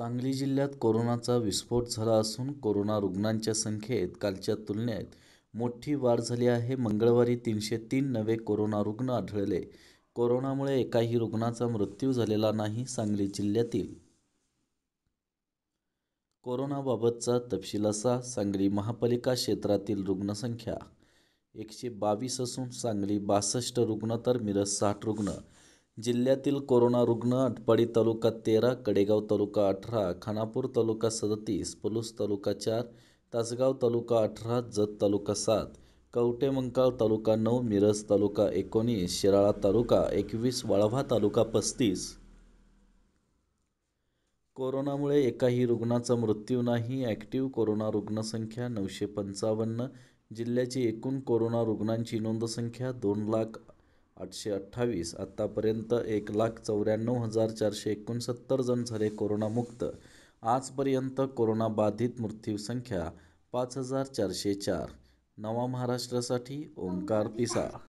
सांगली जिल्ह्यात कोरोनाचा विस्फोट झाला असून कोरोना रुग्णांच्या संख्येत कालच्या तुलनेत मोठी वाढ झाली आहे मंगळवारी तीनशे तीन नवे कोरोना रुग्ण आढळले कोरोनामुळे एकाही रुग्णाचा मृत्यू झालेला नाही सांगली जिल्ह्यातील कोरोनाबाबतचा तपशील असा सांगली महापालिका क्षेत्रातील रुग्णसंख्या एकशे बावीस असून सांगली बासष्ट रुग्ण तर मिरज साठ रुग्ण जिल्ह्यातील कोरोना रुग्ण अटपाडी तालुका तेरा कडेगाव तालुका अठरा खानापूर तालुका सदतीस पलूस तालुका चार तासगाव तालुका अठरा जत तालुका सात कवटे तालुका नऊ मिरज तालुका एकोणीस शिराळा तालुका एकवीस वाळवा तालुका पस्तीस कोरोनामुळे एकाही रुग्णाचा मृत्यू नाही ॲक्टिव्ह कोरोना रुग्णसंख्या नऊशे पंचावन्न जिल्ह्याची एकूण कोरोना रुग्णांची नोंदसंख्या दोन लाख आठशे अठ्ठावीस आत्तापर्यंत एक लाख चौऱ्याण्णव हजार चारशे एकोणसत्तर जण झाले कोरोनामुक्त आजपर्यंत कोरोनाबाधित संख्या पाच हजार चारशे चार नवा महाराष्ट्रासाठी ओंकार पिसा